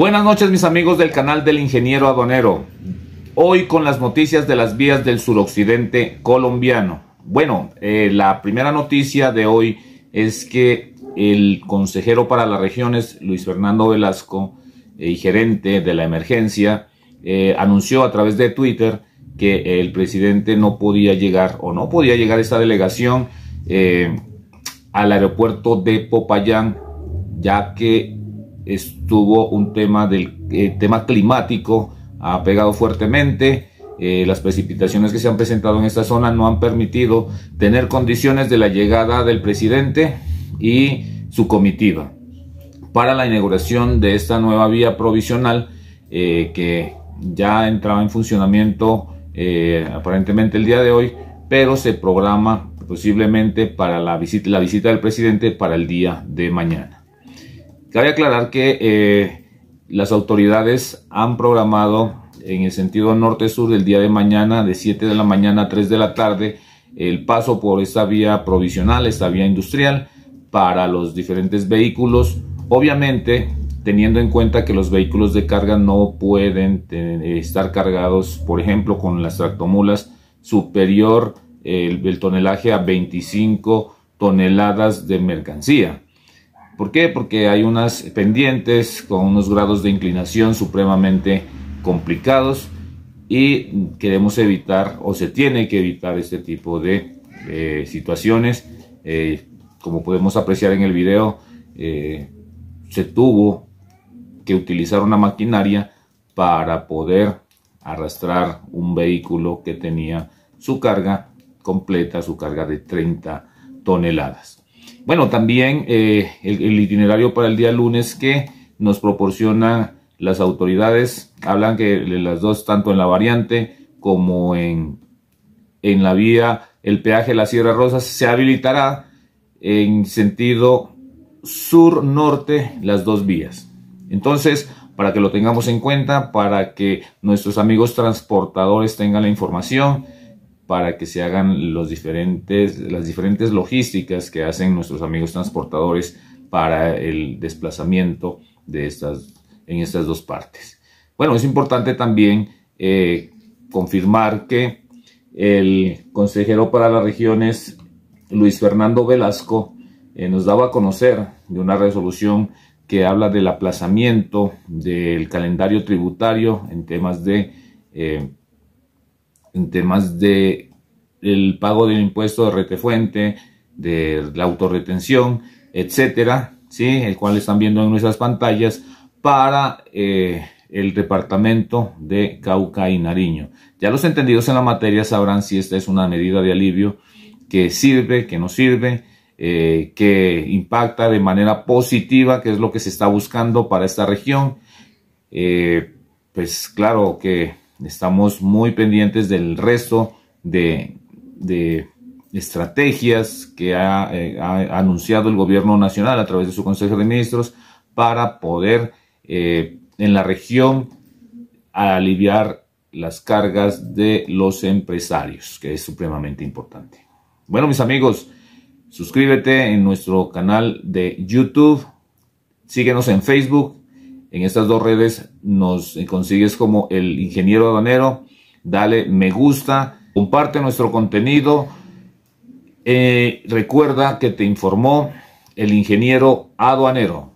Buenas noches mis amigos del canal del ingeniero aduanero. Hoy con las noticias de las vías del suroccidente colombiano. Bueno, eh, la primera noticia de hoy es que el consejero para las regiones, Luis Fernando Velasco, eh, y gerente de la emergencia, eh, anunció a través de Twitter que el presidente no podía llegar o no podía llegar esta delegación al aeropuerto de Popayán, ya que estuvo un tema del eh, tema climático, ha pegado fuertemente. Eh, las precipitaciones que se han presentado en esta zona no han permitido tener condiciones de la llegada del presidente y su comitiva para la inauguración de esta nueva vía provisional eh, que ya entraba en funcionamiento aparentemente el día de hoy, pero se programa posiblemente para la visita, la visita del presidente para el día de mañana. Cabe aclarar que eh, las autoridades han programado en el sentido norte-sur el día de mañana de 7 de la mañana a 3 de la tarde el paso por esta vía provisional, esta vía industrial para los diferentes vehículos, obviamente teniendo en cuenta que los vehículos de carga no pueden estar cargados, por ejemplo, con las tractomulas superior del tonelaje a 25 toneladas de mercancía. ¿Por qué? Porque hay unas pendientes con unos grados de inclinación supremamente complicados y queremos evitar o se tiene que evitar este tipo de situaciones. Eh, como podemos apreciar en el video, eh, se tuvo que utilizar una maquinaria para poder arrastrar un vehículo que tenía su carga completa, su carga de 30 toneladas. Bueno, también eh, el, itinerario para el día lunes que nos proporcionan las autoridades, hablan que las dos, tanto en la variante como en, en la vía, el peaje de la Sierra Rosa, se habilitará en sentido sur-norte las dos vías. Entonces, para que lo tengamos en cuenta, para que nuestros amigos transportadores tengan la información, para que se hagan las diferentes logísticas que hacen nuestros amigos transportadores para el desplazamiento de estas, en estas dos partes. Bueno, es importante también eh, confirmar que el consejero para las regiones, Luis Fernando Velasco, eh, nos daba a conocer de una resolución que habla del aplazamiento del calendario tributario en temas de eh, en temas de el pago del impuesto de retefuente, de la autorretención, etcétera, ¿sí? el cual están viendo en nuestras pantallas para eh, el departamento de Cauca y Nariño. Ya los entendidos en la materia sabrán si esta es una medida de alivio que sirve, que no sirve, eh, que impacta de manera positiva, que es lo que se está buscando para esta región. Eh, pues claro que Estamos muy pendientes del resto de, estrategias que eh, ha, anunciado el gobierno nacional a través de su Consejo de Ministros para poder eh, en la región aliviar las cargas de los empresarios, que es supremamente importante. Bueno, mis amigos, suscríbete en nuestro canal de YouTube, síguenos en Facebook en estas dos redes nos consigues como el ingeniero aduanero. Dale me gusta, comparte nuestro contenido. Eh, recuerda que te informó el ingeniero aduanero.